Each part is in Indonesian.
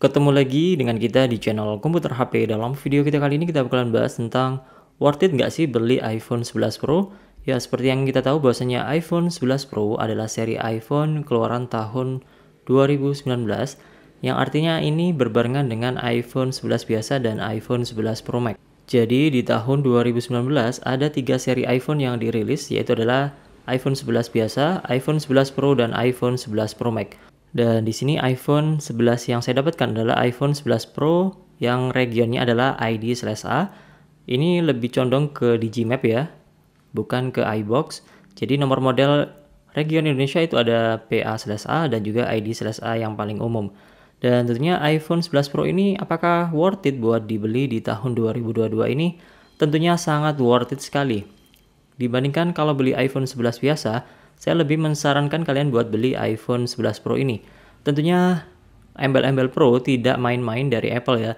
Ketemu lagi dengan kita di channel Komputer HP. Dalam video kita kali ini kita bakalan bahas tentang worth it nggak sih beli iPhone 11 Pro? Ya seperti yang kita tahu bahwasanya iPhone 11 Pro adalah seri iPhone keluaran tahun 2019 yang artinya ini berbarengan dengan iPhone 11 biasa dan iPhone 11 Pro Max. Jadi di tahun 2019 ada tiga seri iPhone yang dirilis yaitu adalah iPhone 11 biasa, iPhone 11 Pro, dan iPhone 11 Pro Max. Dan di sini iPhone 11 yang saya dapatkan adalah iPhone 11 Pro yang regionnya adalah ID slash A. Ini lebih condong ke Digimap ya, bukan ke iBox. Jadi nomor model region Indonesia itu ada PA slash A dan juga ID slash A yang paling umum. Dan tentunya iPhone 11 Pro ini apakah worth it buat dibeli di tahun 2022 ini? Tentunya sangat worth it sekali. Dibandingkan kalau beli iPhone 11 biasa, saya lebih mensarankan kalian buat beli iPhone 11 Pro ini. Tentunya embel-embel Pro tidak main-main dari Apple ya.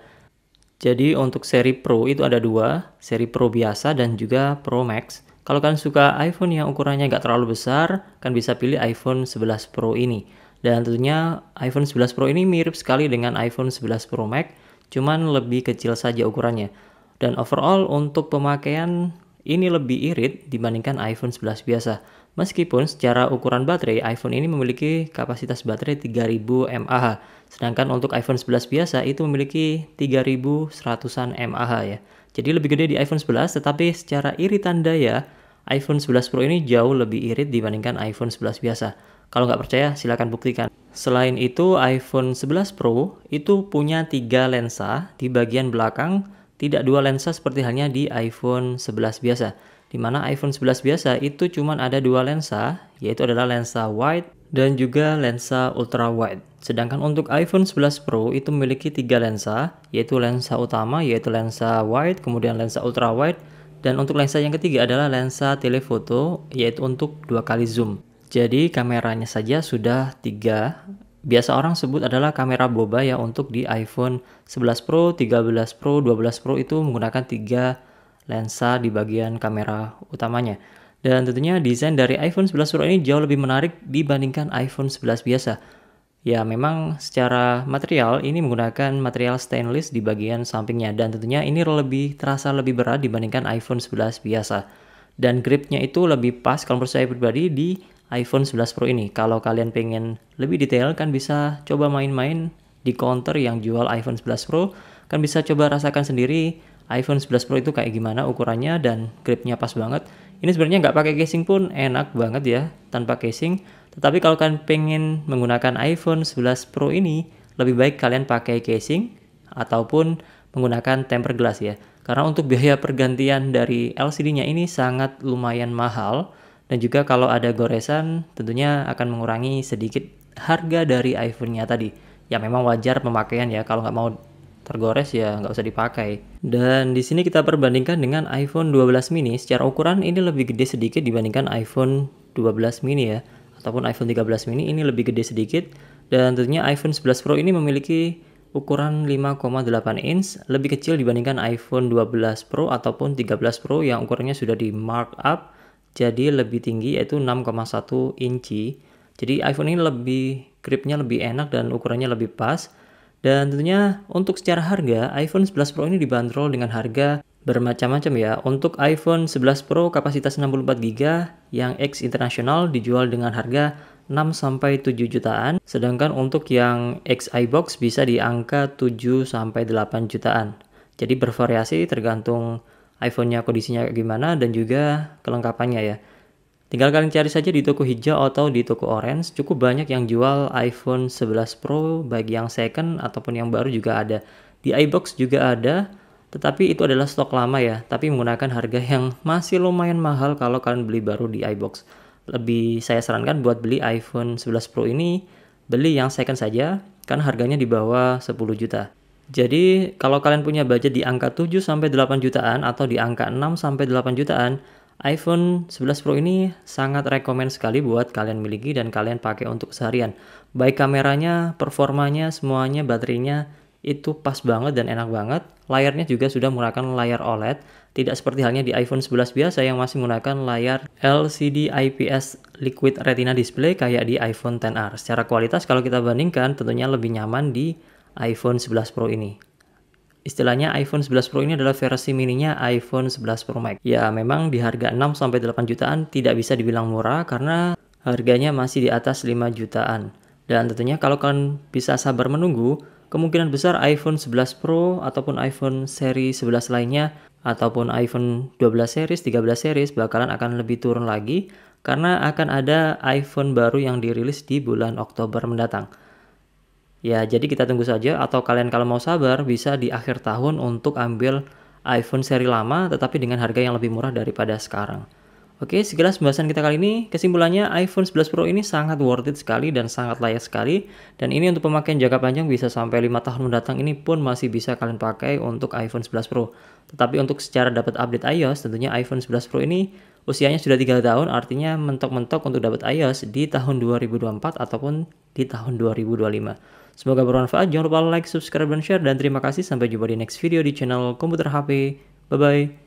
Jadi untuk seri Pro itu ada dua, seri Pro biasa dan juga Pro Max. Kalau kalian suka iPhone yang ukurannya nggak terlalu besar, kan bisa pilih iPhone 11 Pro ini. Dan tentunya iPhone 11 Pro ini mirip sekali dengan iPhone 11 Pro Max, cuman lebih kecil saja ukurannya. Dan overall untuk pemakaian ini lebih irit dibandingkan iPhone 11 biasa. Meskipun secara ukuran baterai, iPhone ini memiliki kapasitas baterai 3000 mAh, sedangkan untuk iPhone 11 biasa itu memiliki 3100-an mAh ya. Jadi lebih gede di iPhone 11, tetapi secara iritan daya, iPhone 11 Pro ini jauh lebih irit dibandingkan iPhone 11 biasa. Kalau nggak percaya, silahkan buktikan. Selain itu, iPhone 11 Pro itu punya tiga lensa di bagian belakang, tidak dua lensa seperti halnya di iPhone 11 biasa. Di mana iPhone 11 biasa itu cuma ada dua lensa, yaitu adalah lensa wide dan juga lensa ultra wide. Sedangkan untuk iPhone 11 Pro itu memiliki tiga lensa, yaitu lensa utama, yaitu lensa wide, kemudian lensa ultra wide, dan untuk lensa yang ketiga adalah lensa telefoto, yaitu untuk dua kali zoom. Jadi kameranya saja sudah tiga biasa orang sebut adalah kamera boba ya untuk di iPhone 11 Pro, 13 Pro, 12 Pro itu menggunakan tiga lensa di bagian kamera utamanya. Dan tentunya desain dari iPhone 11 Pro ini jauh lebih menarik dibandingkan iPhone 11 biasa. Ya memang secara material ini menggunakan material stainless di bagian sampingnya dan tentunya ini lebih terasa lebih berat dibandingkan iPhone 11 biasa. Dan gripnya itu lebih pas kalau menurut saya pribadi di iPhone 11 Pro ini. Kalau kalian pengen lebih detail kan bisa coba main-main di counter yang jual iPhone 11 Pro. Kan bisa coba rasakan sendiri iPhone 11 Pro itu kayak gimana ukurannya dan gripnya pas banget. Ini sebenarnya nggak pakai casing pun enak banget ya tanpa casing. Tetapi kalau kalian pengen menggunakan iPhone 11 Pro ini lebih baik kalian pakai casing ataupun menggunakan tempered glass ya. Karena untuk biaya pergantian dari LCD-nya ini sangat lumayan mahal dan juga kalau ada goresan tentunya akan mengurangi sedikit harga dari iPhone-nya tadi. Ya memang wajar pemakaian ya kalau nggak mau tergores ya nggak usah dipakai. Dan di sini kita perbandingkan dengan iPhone 12 mini. Secara ukuran ini lebih gede sedikit dibandingkan iPhone 12 mini ya. Ataupun iPhone 13 mini ini lebih gede sedikit. Dan tentunya iPhone 11 Pro ini memiliki ukuran 5,8 inch lebih kecil dibandingkan iPhone 12 Pro ataupun 13 Pro yang ukurannya sudah di mark up jadi lebih tinggi yaitu 6,1 inci. Jadi iPhone ini lebih gripnya lebih enak dan ukurannya lebih pas. Dan tentunya untuk secara harga iPhone 11 Pro ini dibanderol dengan harga bermacam-macam ya. Untuk iPhone 11 Pro kapasitas 64GB yang X internasional dijual dengan harga 6 7 jutaan, sedangkan untuk yang X iBox bisa di angka 7 8 jutaan. Jadi bervariasi tergantung iPhone-nya kondisinya gimana dan juga kelengkapannya ya. Tinggal kalian cari saja di toko hijau atau di toko orange, cukup banyak yang jual iPhone 11 Pro baik yang second ataupun yang baru juga ada. Di iBox juga ada, tetapi itu adalah stok lama ya, tapi menggunakan harga yang masih lumayan mahal kalau kalian beli baru di iBox. Lebih saya sarankan buat beli iPhone 11 Pro ini, beli yang second saja, karena harganya di bawah 10 juta. Jadi kalau kalian punya budget di angka 7 sampai 8 jutaan atau di angka 6 sampai 8 jutaan, iPhone 11 Pro ini sangat rekomen sekali buat kalian miliki dan kalian pakai untuk seharian. Baik kameranya, performanya, semuanya, baterainya itu pas banget dan enak banget. Layarnya juga sudah menggunakan layar OLED, tidak seperti halnya di iPhone 11 biasa yang masih menggunakan layar LCD IPS Liquid Retina Display kayak di iPhone XR. Secara kualitas kalau kita bandingkan tentunya lebih nyaman di iPhone 11 Pro ini. Istilahnya iPhone 11 Pro ini adalah versi mininya iPhone 11 Pro Max. Ya, memang di harga 6 sampai 8 jutaan tidak bisa dibilang murah karena harganya masih di atas 5 jutaan. Dan tentunya kalau kalian bisa sabar menunggu, kemungkinan besar iPhone 11 Pro ataupun iPhone seri 11 lainnya ataupun iPhone 12 series, 13 series bakalan akan lebih turun lagi karena akan ada iPhone baru yang dirilis di bulan Oktober mendatang. Ya, jadi kita tunggu saja atau kalian kalau mau sabar bisa di akhir tahun untuk ambil iPhone seri lama tetapi dengan harga yang lebih murah daripada sekarang. Oke, sekilas pembahasan kita kali ini, kesimpulannya iPhone 11 Pro ini sangat worth it sekali dan sangat layak sekali. Dan ini untuk pemakaian jangka panjang bisa sampai 5 tahun mendatang ini pun masih bisa kalian pakai untuk iPhone 11 Pro. Tetapi untuk secara dapat update iOS, tentunya iPhone 11 Pro ini usianya sudah 3 tahun, artinya mentok-mentok untuk dapat iOS di tahun 2024 ataupun di tahun 2025. Semoga bermanfaat, jangan lupa like, subscribe, dan share, dan terima kasih. Sampai jumpa di next video di channel Komputer HP. Bye-bye.